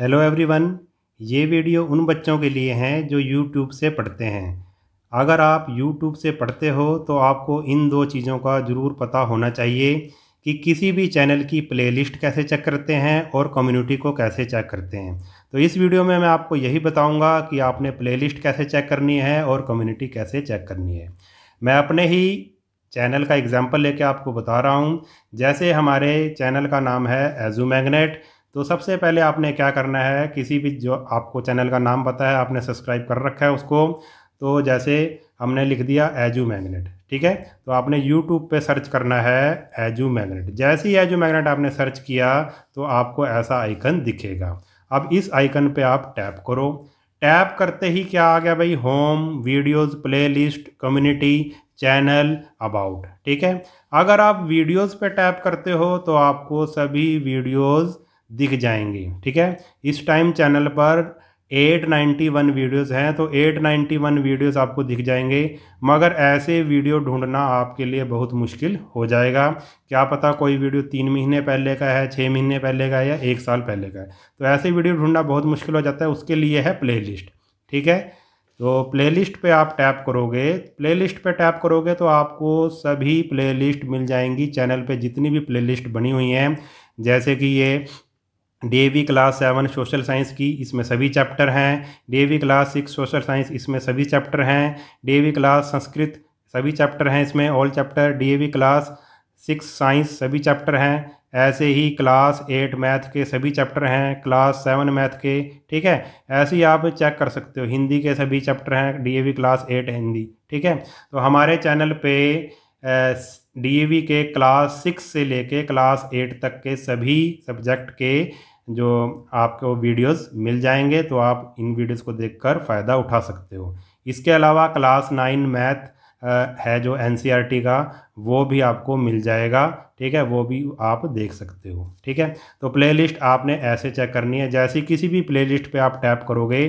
hello everyone ये video उन बच्चों के लिए हैं जो यूट्यूब से पढ़ते हैं अगर आप यूट्यूब से पढ़ते हो तो आपको इन दो चीज़ों का ज़रूर पता होना चाहिए कि किसी भी चैनल की प्लेलिस्ट कैसे चेक करते हैं और कम्युनिटी को कैसे चेक करते हैं तो इस वीडियो में मैं आपको यही बताऊंगा कि आपने प्लेलिस्ट कैसे चेक करनी है और कम्युनिटी कैसे चेक करनी है मैं अपने ही चैनल का एग्ज़ाम्पल लेके आपको बता रहा हूँ जैसे हमारे चैनल का नाम है एजू मैगनेट तो सबसे पहले आपने क्या करना है किसी भी जो आपको चैनल का नाम पता है आपने सब्सक्राइब कर रखा है उसको तो जैसे हमने लिख दिया एजू मैग्नेट ठीक है तो आपने यूट्यूब पे सर्च करना है एजू मैग्नेट जैसे ही एजू मैग्नेट आपने सर्च किया तो आपको ऐसा आइकन दिखेगा अब इस आइकन पे आप टैप करो टैप करते ही क्या आ गया भाई home videos playlist community channel about ठीक है अगर आप वीडियोस पे टैप करते हो तो आपको सभी वीडियोज़ दिख जाएंगी ठीक है इस टाइम चैनल पर 891 वीडियोस हैं तो 891 वीडियोस आपको दिख जाएंगे मगर ऐसे वीडियो ढूंढना आपके लिए बहुत मुश्किल हो जाएगा क्या पता कोई वीडियो तीन महीने पहले का है छः महीने पहले का है या एक साल पहले का है तो ऐसे वीडियो ढूंढना बहुत मुश्किल हो जाता है उसके लिए है प्लेलिस्ट ठीक है तो प्लेलिस्ट पे आप टैप करोगे प्लेलिस्ट पे टैप करोगे तो आपको सभी प्लेलिस्ट मिल जाएंगी चैनल पे जितनी भी प्लेलिस्ट बनी हुई हैं जैसे कि ये DAV class seven social science की इसमें सभी चैप्टर हैं DAV class six social science इसमें सभी चैप्टर हैं डेवी क्लास संस्कृत सभी चैप्टर हैं इसमें all chapter DAV class six science सभी चैप्टर हैं ऐसे ही क्लास एट मैथ के सभी चैप्टर हैं क्लास सेवन मैथ के ठीक है ऐसे ही आप चेक कर सकते हो हिंदी के सभी चैप्टर हैं डीएवी क्लास एट हिंदी ठीक है तो हमारे चैनल पे डीएवी के क्लास सिक्स से लेके क्लास एट तक के सभी सब्जेक्ट के जो आपको वीडियोस मिल जाएंगे तो आप इन वीडियोस को देखकर फ़ायदा उठा सकते हो इसके अलावा क्लास नाइन मैथ है जो एन e का वो भी आपको मिल जाएगा ठीक है वो भी आप देख सकते हो ठीक है तो प्लेलिस्ट आपने ऐसे चेक करनी है जैसे किसी भी प्लेलिस्ट पे आप टैप करोगे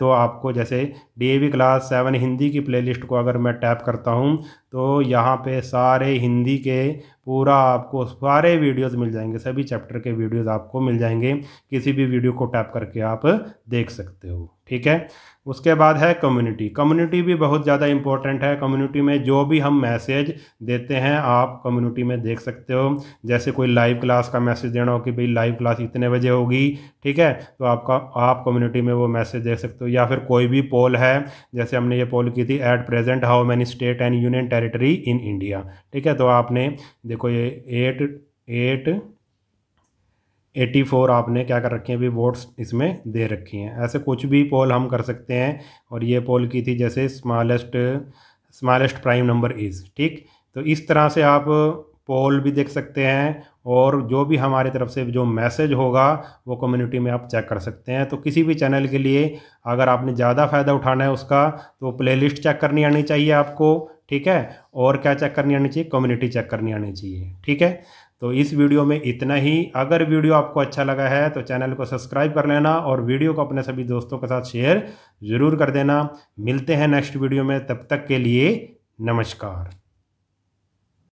तो आपको जैसे डी क्लास सेवन हिंदी की प्लेलिस्ट को अगर मैं टैप करता हूँ तो यहाँ पे सारे हिंदी के पूरा आपको सारे वीडियोस मिल जाएंगे सभी चैप्टर के वीडियोज़ आपको मिल जाएंगे किसी भी वीडियो को टैप करके आप देख सकते हो ठीक है उसके बाद है कम्युनिटी कम्युनिटी भी बहुत ज़्यादा इंपॉर्टेंट है कम्युनिटी में जो भी हम मैसेज देते हैं आप कम्युनिटी में देख सकते हो जैसे कोई लाइव क्लास का मैसेज देना हो कि भाई लाइव क्लास इतने बजे होगी ठीक है तो आपका आप कम्युनिटी में वो मैसेज देख सकते हो या फिर कोई भी पोल है जैसे हमने ये पोल की थी at present how many state and union territory in India ठीक है तो आपने देखो ये एट एट एटी फोर आपने क्या कर रखी है अभी वोट्स इसमें दे रखी हैं ऐसे कुछ भी पोल हम कर सकते हैं और ये पोल की थी जैसे smallest smallest prime number is ठीक तो इस तरह से आप पोल भी देख सकते हैं और जो भी हमारी तरफ से जो मैसेज होगा वो कम्युनिटी में आप चेक कर सकते हैं तो किसी भी चैनल के लिए अगर आपने ज़्यादा फ़ायदा उठाना है उसका तो प्लेलिस्ट चेक करनी आनी चाहिए आपको ठीक है और क्या चेक करनी आनी चाहिए कम्युनिटी चेक करनी आनी चाहिए ठीक है तो इस वीडियो में इतना ही अगर वीडियो आपको अच्छा लगा है तो चैनल को सब्सक्राइब कर लेना और वीडियो को अपने सभी दोस्तों के साथ शेयर ज़रूर कर देना मिलते हैं नेक्स्ट वीडियो में तब तक के लिए नमस्कार